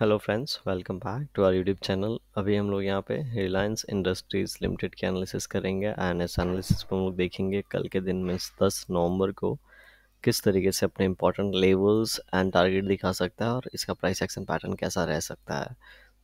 hello friends welcome back to our YouTube channel अभी हम लोग यहाँ पे रिलायंस इंडस्ट्रीज लिमिटेड के एनालिसिस करेंगे एंड इस एनालिसिस को हम लोग देखेंगे कल के दिन में दस नवंबर को किस तरीके से अपने इंपॉर्टेंट लेवल्स एंड टारगेट दिखा सकता है और इसका प्राइस एक्शन पैटर्न कैसा रह सकता है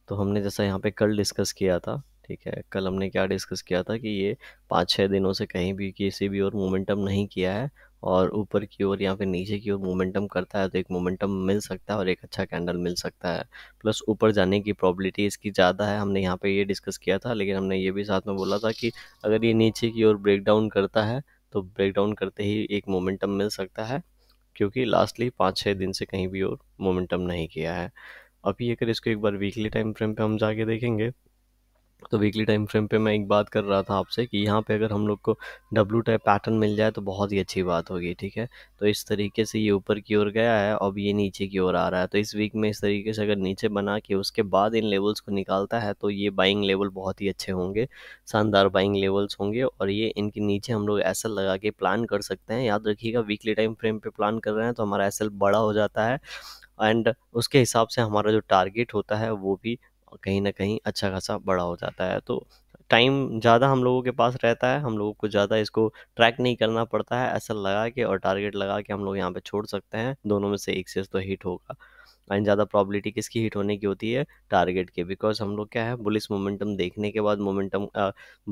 तो हमने जैसा यहाँ पर कल डिस्कस किया था ठीक है कल हमने क्या डिस्कस किया था कि ये पाँच छः दिनों से कहीं भी किसी भी और मोमेंटम नहीं किया है और ऊपर की ओर या फिर नीचे की ओर मोमेंटम करता है तो एक मोमेंटम मिल सकता है और एक अच्छा कैंडल मिल सकता है प्लस ऊपर जाने की प्रॉबिलिटी इसकी ज़्यादा है हमने यहाँ पे ये डिस्कस किया था लेकिन हमने ये भी साथ में बोला था कि अगर ये नीचे की ओर ब्रेक डाउन करता है तो ब्रेक डाउन करते ही एक मोमेंटम मिल सकता है क्योंकि लास्टली पाँच छः दिन से कहीं भी और मोमेंटम नहीं किया है अभी अगर इसको एक बार वीकली टाइम फ्रेम पर हम जाके देखेंगे तो वीकली टाइम फ्रेम पे मैं एक बात कर रहा था आपसे कि यहाँ पे अगर हम लोग को डब्लू टाइप पैटर्न मिल जाए तो बहुत ही अच्छी बात होगी ठीक है तो इस तरीके से ये ऊपर की ओर गया है अब ये नीचे की ओर आ रहा है तो इस वीक में इस तरीके से अगर नीचे बना के उसके बाद इन लेवल्स को निकालता है तो ये बाइंग लेवल बहुत ही अच्छे होंगे शानदार बाइंग लेवल्स होंगे और ये इनके नीचे हम लोग एस लगा के प्लान कर सकते हैं याद रखिएगा वीकली टाइम फ्रेम पर प्लान कर रहे हैं तो हमारा एस बड़ा हो जाता है एंड उसके हिसाब से हमारा जो टारगेट होता है वो भी कहीं ना कहीं अच्छा खासा बड़ा हो जाता है तो टाइम ज़्यादा हम लोगों के पास रहता है हम लोगों को ज़्यादा इसको ट्रैक नहीं करना पड़ता है ऐसा लगा के और टारगेट लगा के हम लोग यहाँ पे छोड़ सकते हैं दोनों में से एक से तो हिट होगा एंड ज़्यादा प्रॉबिलिटी किसकी हिट होने की होती है टारगेट के बिकॉज हम लोग क्या है बुलिस मोमेंटम देखने के बाद मोमेंटम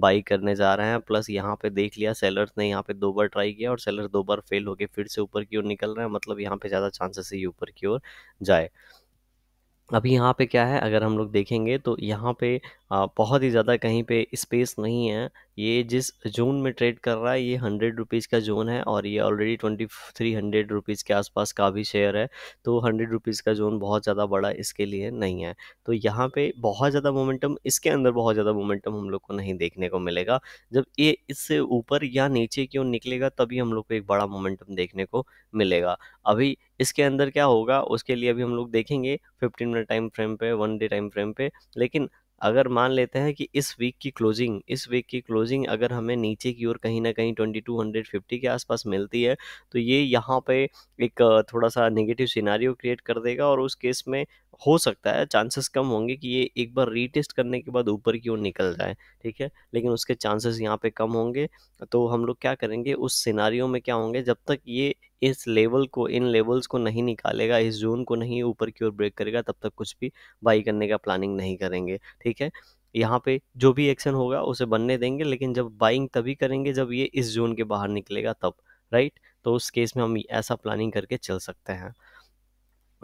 बाई करने जा रहे हैं प्लस यहाँ पे देख लिया सेलर्स ने यहाँ पे दो बार ट्राई किया और सेलर दो बार फेल होकर फिर से ऊपर की ओर निकल रहे हैं मतलब यहाँ पे ज़्यादा चांसेस ही ऊपर की ओर जाए अभी यहाँ पे क्या है अगर हम लोग देखेंगे तो यहाँ पे बहुत ही ज़्यादा कहीं पे स्पेस नहीं है ये जिस जोन में ट्रेड कर रहा है ये हंड्रेड रुपीज़ का जोन है और ये already twenty three hundred rupees के आसपास का भी शेयर है तो हंड्रेड रुपीज़ का जोन बहुत ज़्यादा बड़ा इसके लिए नहीं है तो यहाँ पे बहुत ज़्यादा मोमेंटम इसके अंदर बहुत ज़्यादा मोमेंटम हम लोग को नहीं देखने को मिलेगा जब ये इससे ऊपर या नीचे की ओर निकलेगा तभी हम लोग को एक बड़ा मोमेंटम देखने को मिलेगा अभी इसके अंदर क्या होगा उसके लिए अभी हम लोग देखेंगे फिफ्टीन मिनट टाइम फ्रेम पे वन डे टाइम फ्रेम पे लेकिन अगर मान लेते हैं कि इस वीक की क्लोजिंग इस वीक की क्लोजिंग अगर हमें नीचे की ओर कहीं ना कहीं ट्वेंटी टू हंड्रेड फिफ्टी के आसपास मिलती है तो ये यहाँ पे एक थोड़ा सा नेगेटिव सिनारियो क्रिएट कर देगा और उस केस में हो सकता है चांसेस कम होंगे कि ये एक बार रीटेस्ट करने के बाद ऊपर की ओर निकल जाए ठीक है लेकिन उसके चांसेस यहाँ पे कम होंगे तो हम लोग क्या करेंगे उस सिनारियों में क्या होंगे जब तक ये इस लेवल को इन लेवल्स को नहीं निकालेगा इस जोन को नहीं ऊपर की ओर ब्रेक करेगा तब तक कुछ भी बाई करने का प्लानिंग नहीं करेंगे ठीक है यहाँ पे जो भी एक्शन होगा उसे बनने देंगे लेकिन जब बाइंग तभी करेंगे जब ये इस जोन के बाहर निकलेगा तब राइट तो उस केस में हम ऐसा प्लानिंग करके चल सकते हैं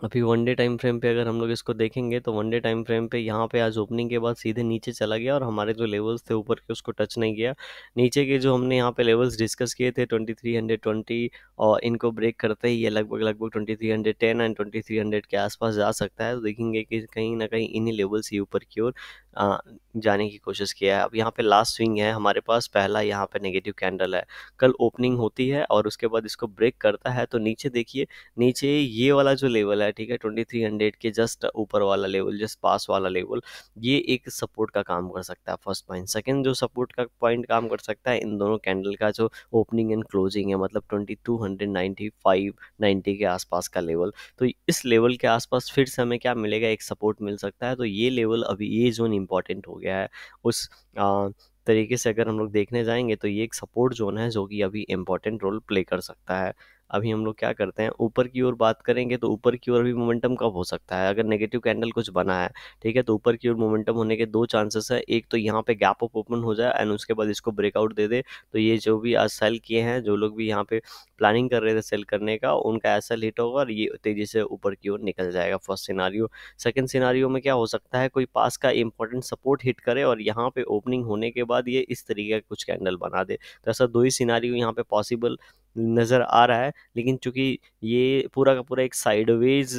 अभी वन डे टाइम फ्रेम पे अगर हम लोग इसको देखेंगे तो वन डे टाइम फ्रेम पे यहाँ पे आज ओपनिंग के बाद सीधे नीचे चला गया और हमारे जो लेवल्स थे ऊपर के उसको टच नहीं किया नीचे के जो हमने यहाँ पे लेवल्स डिस्कस किए थे 2320 और इनको ब्रेक करते ही ये लगभग लगभग 2310 एंड 2300 के आसपास जा सकता है तो देखेंगे कि कहीं ना कहीं इन्हीं लेवल्स ही ऊपर की ओर जाने की कोशिश किया है अब यहाँ पे लास्ट स्विंग है हमारे पास पहला यहाँ पे नेगेटिव कैंडल है कल ओपनिंग होती है और उसके बाद इसको ब्रेक करता है तो नीचे देखिए नीचे ये वाला जो लेवल है ठीक है ट्वेंटी थ्री हंड्रेड के जस्ट ऊपर वाला लेवल जस्ट पास वाला लेवल ये एक सपोर्ट का काम कर सकता है फर्स्ट पॉइंट सेकेंड जो सपोर्ट का पॉइंट काम कर सकता है इन दोनों कैंडल का जो ओपनिंग एंड क्लोजिंग है मतलब twenty two hundred ninety five ninety के आसपास का लेवल तो इस लेवल के आसपास फिर से हमें क्या मिलेगा एक सपोर्ट मिल सकता है तो ये लेवल अभी ये जोन इम्पॉर्टेंट हो गया है उस आ, तरीके से अगर हम लोग देखने जाएंगे तो ये एक सपोर्ट जोन है जो कि अभी इम्पॉर्टेंट रोल प्ले कर सकता है अभी हम लोग क्या करते हैं ऊपर की ओर बात करेंगे तो ऊपर की ओर भी मोमेंटम कब हो सकता है अगर नेगेटिव कैंडल कुछ बना है ठीक है तो ऊपर की ओर मोमेंटम होने के दो चांसेस है एक तो यहाँ पे गैप ऑफ ओपन हो जाए एंड उसके बाद इसको ब्रेकआउट दे दे तो ये जो भी आज सेल किए हैं जो लोग भी यहाँ पे प्लानिंग कर रहे थे सेल करने का उनका ऐसा हिट होगा और ये तेज़ी से ऊपर की ओर निकल जाएगा फर्स्ट सिनारियो सेकेंड सिनारियो में क्या हो सकता है कोई पास का इंपॉर्टेंट सपोर्ट हिट करे और यहाँ पे ओपनिंग होने के बाद ये इस तरीके का कुछ कैंडल बना दे तो ऐसा दो ही सिनारियो यहाँ पे पॉसिबल नज़र आ रहा है लेकिन चूंकि ये पूरा का पूरा एक साइडवेज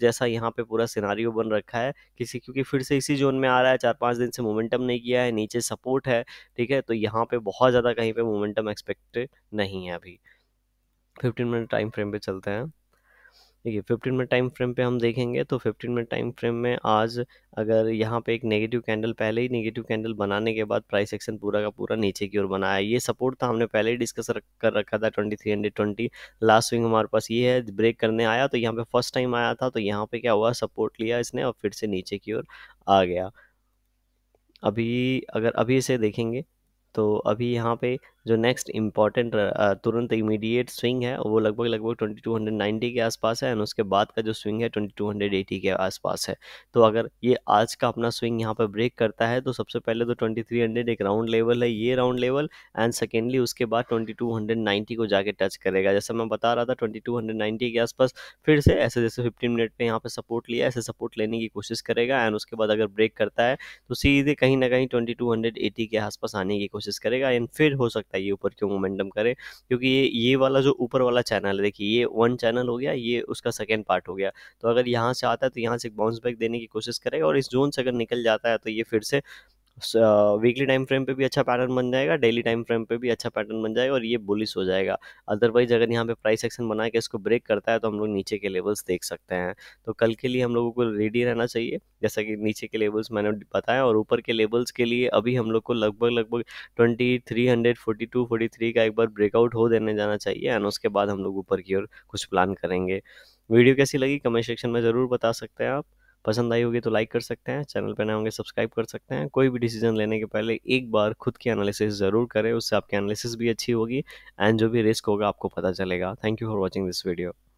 जैसा यहाँ पे पूरा सिनारियो बन रखा है किसी क्योंकि फिर से इसी जोन में आ रहा है चार पाँच दिन से मोमेंटम नहीं किया है नीचे सपोर्ट है ठीक है तो यहाँ पे बहुत ज़्यादा कहीं पे मोमेंटम एक्सपेक्टेड नहीं है अभी फिफ्टीन मिनट टाइम फ्रेम पे चलते हैं देखिए फिफ्टीन मिनट टाइम फ्रेम पे हम देखेंगे तो फिफ्टीन मिनट टाइम फ्रेम में आज अगर यहाँ पे एक नेगेटिव कैंडल पहले ही नेगेटिव कैंडल बनाने के बाद प्राइस एक्शन पूरा का पूरा नीचे की ओर बनाया ये सपोर्ट था हमने पहले ही डिस्कस कर रखा था twenty three hundred twenty last swing हमारे पास ये है ब्रेक करने आया तो यहाँ पे फर्स्ट टाइम आया था तो यहाँ पे क्या हुआ सपोर्ट लिया इसने और फिर से नीचे की ओर आ गया अभी अगर अभी इसे देखेंगे तो अभी यहाँ पे जो नेक्स्ट इम्पॉर्टेंट तुरंत इमीडिएट स्विंग है वो लगभग लगभग ट्वेंटी टू हंड्रेड नाइन्टी के आसपास है एंड उसके बाद का जो स्विंग है ट्वेंटी टू हंड्रेड एटी के आसपास है तो अगर ये आज का अपना स्विंग यहाँ पर ब्रेक करता है तो सबसे पहले तो ट्वेंटी थ्री हंड्रेड एक राउंड लेवल है ये राउंड लेवल एंड सेकेंडली उसके बाद ट्वेंटी टू हंड्रेड नाइन्टी को जाके टच करेगा जैसा मैं बता रहा था ट्वेंटी टू हंड्रेड नाइन्टी के आसपास फिर से ऐसे जैसे फिफ्टीन मिनट पर यहाँ पर सपोर्ट लिया ऐसे सपोर्ट लेने की कोशिश करेगा एंड उसके बाद अगर ब्रेक करता है तो सीधे कहीं ना कहीं ट्वेंटी टू हंड्रेड एटी के आसपास आने की कोशिश करेगा एंड फिर हो सकता सकता है ये ऊपर क्यों मोमेंटम करे क्योंकि ये ये वाला जो ऊपर वाला चैनल है देखिए ये वन चैनल हो गया ये उसका सेकेंड पार्ट हो गया तो अगर यहाँ से आता है तो यहाँ से बाउंस बैक देने की कोशिश करेगा और इस जोन से अगर निकल जाता है तो ये फिर से वीकली टाइम फ्रेम पे भी अच्छा पैटर्न बन जाएगा डेली टाइम फ्रेम पे भी अच्छा पैटर्न बन जाएगा और ये बुलिस हो जाएगा अदरवाइज अगर यहाँ पे प्राइस एक्शन बना के इसको ब्रेक करता है तो हम लोग नीचे के लेवल्स देख सकते हैं तो कल के लिए हम लोगों को रेडी रहना चाहिए जैसा कि नीचे के लेवल्स मैंने बताया और ऊपर के लेवल्स के लिए अभी हम लोग को लगभग लगभग twenty three hundred forty two forty three का एक बार ब्रेकआउट हो देने जाना चाहिए एंड उसके बाद हम लोग ऊपर की ओर कुछ प्लान करेंगे वीडियो कैसी लगी कमेंट सेक्शन में ज़रूर बता सकते हैं आप पसंद आई होगी तो लाइक कर सकते हैं चैनल पर नए होंगे सब्सक्राइब कर सकते हैं कोई भी डिसीजन लेने के पहले एक बार खुद की एनालिसिस ज़रूर करें उससे आपकी एनालिसिस भी अच्छी होगी एंड जो भी रिस्क होगा आपको पता चलेगा thank you for watching this video